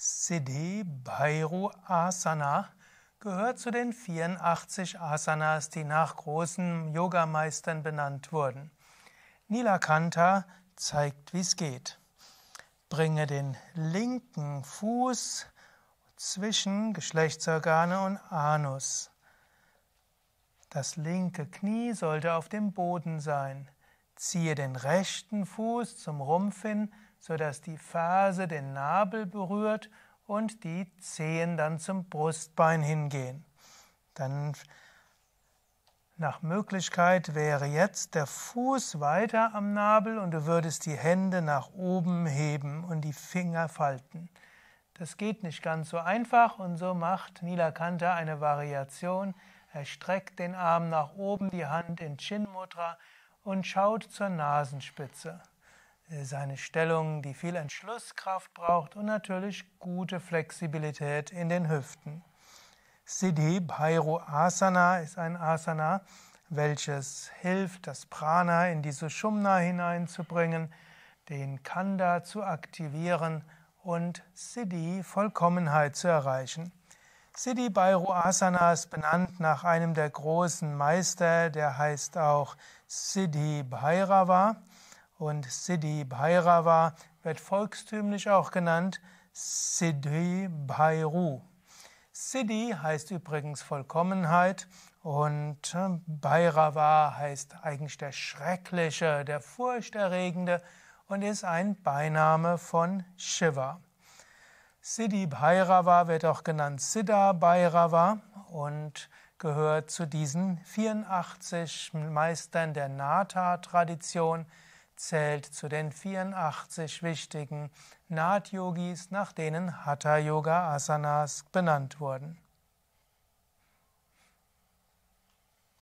Siddhi Bhairu Asana gehört zu den 84 Asanas, die nach großen Yogameistern benannt wurden. Nilakanta zeigt, wie es geht. Bringe den linken Fuß zwischen Geschlechtsorgane und Anus. Das linke Knie sollte auf dem Boden sein. Ziehe den rechten Fuß zum Rumpf hin, sodass die Ferse den Nabel berührt und die Zehen dann zum Brustbein hingehen. Dann nach Möglichkeit wäre jetzt der Fuß weiter am Nabel und du würdest die Hände nach oben heben und die Finger falten. Das geht nicht ganz so einfach und so macht Nilakanta eine Variation. Er streckt den Arm nach oben, die Hand in Chin Mudra, und schaut zur Nasenspitze. Äh, seine Stellung, die viel Entschlusskraft braucht und natürlich gute Flexibilität in den Hüften. Siddhi Bhairu Asana ist ein Asana, welches hilft, das Prana in die Sushumna hineinzubringen, den Kanda zu aktivieren und Siddhi Vollkommenheit zu erreichen. Siddhi Asana ist benannt nach einem der großen Meister, der heißt auch Siddhi Bhairava. Und Siddhi Bhairava wird volkstümlich auch genannt Siddhi Bhairu. Siddhi heißt übrigens Vollkommenheit und Bhairava heißt eigentlich der Schreckliche, der Furchterregende und ist ein Beiname von Shiva. Siddhi Bhairava wird auch genannt Siddha Bhairava und gehört zu diesen 84 Meistern der natha tradition zählt zu den 84 wichtigen Nath-Yogis, nach denen Hatha-Yoga-Asanas benannt wurden.